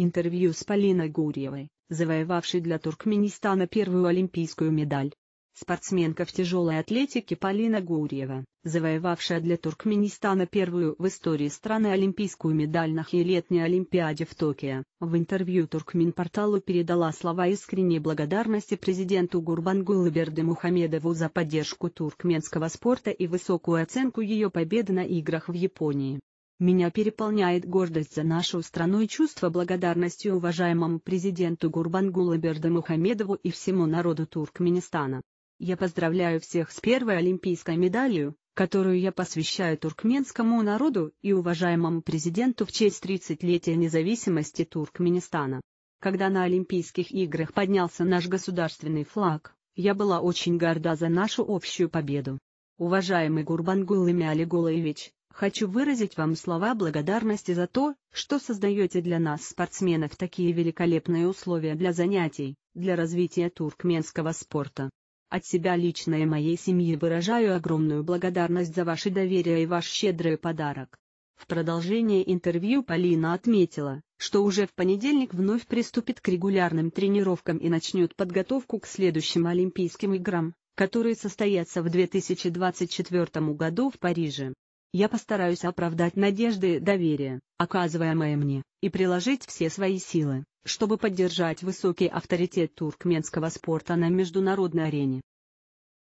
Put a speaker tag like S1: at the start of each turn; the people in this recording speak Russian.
S1: Интервью с Полиной Гурьевой, завоевавшей для Туркменистана первую олимпийскую медаль. Спортсменка в тяжелой атлетике Полина Гурьева, завоевавшая для Туркменистана первую в истории страны олимпийскую медаль на летней Олимпиаде в Токио, в интервью Туркменпорталу передала слова искренней благодарности президенту Гурбангулы Берды Мухамедову за поддержку туркменского спорта и высокую оценку ее победы на играх в Японии. Меня переполняет гордость за нашу страну и чувство благодарности уважаемому президенту Гурбангулу Бердамухамедову и всему народу Туркменистана. Я поздравляю всех с первой олимпийской медалью, которую я посвящаю туркменскому народу и уважаемому президенту в честь 30-летия независимости Туркменистана. Когда на Олимпийских играх поднялся наш государственный флаг, я была очень горда за нашу общую победу. Уважаемый Гурбангул Имя Олеголаевич, Хочу выразить вам слова благодарности за то, что создаете для нас спортсменов такие великолепные условия для занятий, для развития туркменского спорта. От себя лично и моей семьи выражаю огромную благодарность за ваше доверие и ваш щедрый подарок. В продолжение интервью Полина отметила, что уже в понедельник вновь приступит к регулярным тренировкам и начнет подготовку к следующим Олимпийским играм, которые состоятся в 2024 году в Париже. Я постараюсь оправдать надежды и доверие, оказываемое мне, и приложить все свои силы, чтобы поддержать высокий авторитет туркменского спорта на международной арене.